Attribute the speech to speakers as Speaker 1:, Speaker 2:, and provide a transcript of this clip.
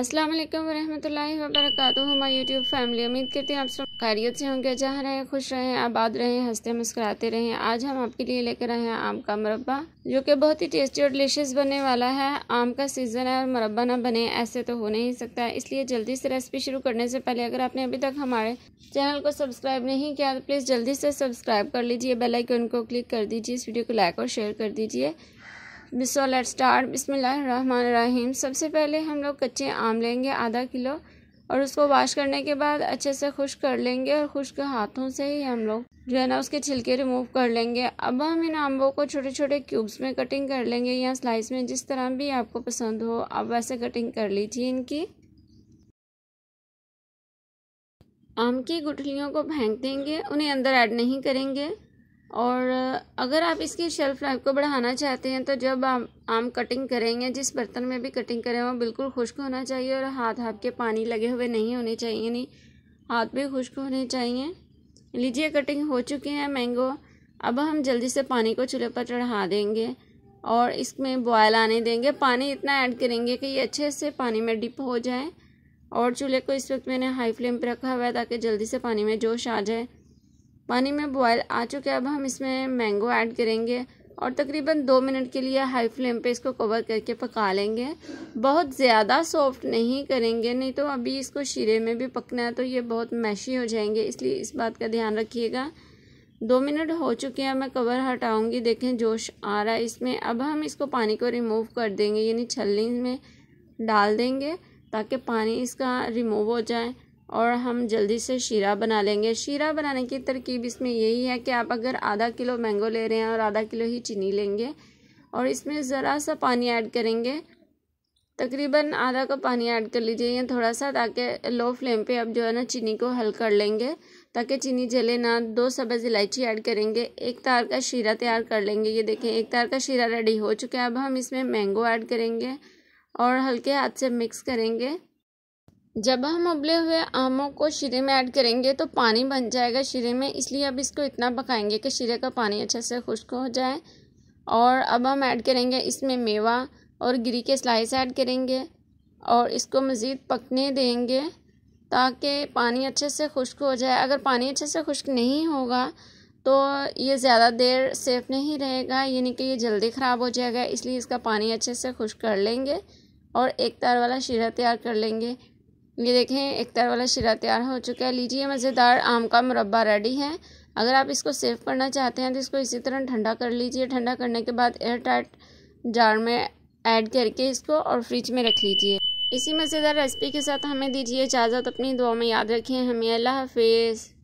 Speaker 1: अस्सलाम वालेकुम रहमतुल्लाहि व बरकातुहू माय यूट्यूब फैमिली उम्मीद करती हूँ आप सब खैरियत से होंगे जहाँ रहें खुश रहें आबाद रहें हंसते मुस्कुराते रहें आज हम आपके लिए लेकर आए हैं आम का मुरबा जो कि बहुत ही टेस्टी और डिलीशियस बनने वाला है आम का सीज़न है और मुरबा ना बने ऐसे तो हो नहीं सकता है इसलिए जल्दी से रेसिपी शुरू करने से पहले अगर आपने अभी तक हमारे चैनल को सब्सक्राइब नहीं किया तो प्लीज़ जल्दी से सब्सक्राइब कर लीजिए बेलाइकन को क्लिक कर दीजिए इस वीडियो को लाइक और शेयर कर दीजिए बिस्ट स्टार बिसमीम सबसे पहले हम लोग कच्चे आम लेंगे आधा किलो और उसको वाश करने के बाद अच्छे से खुश्क कर लेंगे और खुश्क हाथों से ही हम लोग जो है ना उसके छिलके रिमूव कर लेंगे अब हम इन आमों को छोटे छोटे क्यूब्स में कटिंग कर लेंगे या स्लाइस में जिस तरह भी आपको पसंद हो आप वैसे कटिंग कर लीजिए इनकी आम की गुठलियों को फेंक देंगे उन्हें अंदर ऐड नहीं करेंगे और अगर आप इसकी शेल्फ़ लाइफ को बढ़ाना चाहते हैं तो जब आप आम कटिंग करेंगे जिस बर्तन में भी कटिंग करें वो बिल्कुल खुश्क होना चाहिए और हाथ आपके पानी लगे हुए नहीं होने चाहिए यानी हाथ भी खुश्क होने चाहिए लीजिए कटिंग हो चुकी है मैंगो अब हम जल्दी से पानी को चूल्हे पर चढ़ा देंगे और इसमें बॉयल आने देंगे पानी इतना ऐड करेंगे कि ये अच्छे से पानी में डिप हो जाए और चूल्हे को इस वक्त मैंने हाई फ्लेम पर रखा हुआ है ताकि जल्दी से पानी में जोश आ जाए पानी में बॉयल आ चुका है अब हम इसमें मैंगो ऐड करेंगे और तकरीबन दो मिनट के लिए हाई फ्लेम पे इसको कवर करके पका लेंगे बहुत ज़्यादा सॉफ्ट नहीं करेंगे नहीं तो अभी इसको शीरे में भी पकना है तो ये बहुत मैशी हो जाएंगे इसलिए इस बात का ध्यान रखिएगा दो मिनट हो चुके हैं मैं कवर हटाऊंगी देखें जोश आ रहा है इसमें अब हम इसको पानी को रिमूव कर देंगे यानी छलनी में डाल देंगे ताकि पानी इसका रिमूव हो जाए और हम जल्दी से शीरा बना लेंगे शीरा बनाने की तरकीब इसमें यही है कि आप अगर आधा किलो मैंगो ले रहे हैं और आधा किलो ही चीनी लेंगे और इसमें ज़रा सा पानी ऐड करेंगे तकरीबन आधा कप पानी ऐड कर लीजिए या थोड़ा सा ताकि लो फ्लेम पे अब जो है ना चीनी को हल कर लेंगे ताकि चीनी जले ना दो सब्ज़ इलायची ऐड करेंगे एक तार का शीरा तैयार कर लेंगे ये देखें एक तार का शीरा रेडी हो चुका है अब हम इसमें मैंगो ऐड करेंगे और हल्के हाथ से मिक्स करेंगे जब हम उबले हुए आमों को शीरे में ऐड करेंगे तो पानी बन जाएगा शीरे में इसलिए अब इसको इतना पकाएंगे कि शीरे का पानी अच्छे से खुश्क हो जाए और अब हम ऐड करेंगे इसमें मेवा और गिरी के स्लाइस ऐड करेंगे और इसको मज़ीद पकने देंगे ताकि पानी अच्छे से खुश्क हो जाए अगर पानी अच्छे से खुश्क नहीं होगा तो ये ज़्यादा देर सेफ नहीं रहेगा यानी कि ये जल्दी ख़राब हो जाएगा इसलिए इसका पानी अच्छे से खुश्क कर लेंगे और एक तार वाला शीरा तैयार कर लेंगे ये देखें एक तरह वाला शिरा तैयार हो चुका है लीजिए मज़ेदार आम का मुरबा रेडी है अगर आप इसको सेव करना चाहते हैं तो इसको इसी तरह ठंडा कर लीजिए ठंडा करने के बाद एयर टाइट जार में ऐड करके इसको और फ्रिज में रख लीजिए इसी मज़ेदार रेसिपी के साथ हमें दीजिए इजाज़त अपनी दुआ में याद रखें हमें अल्लाह हाफिज़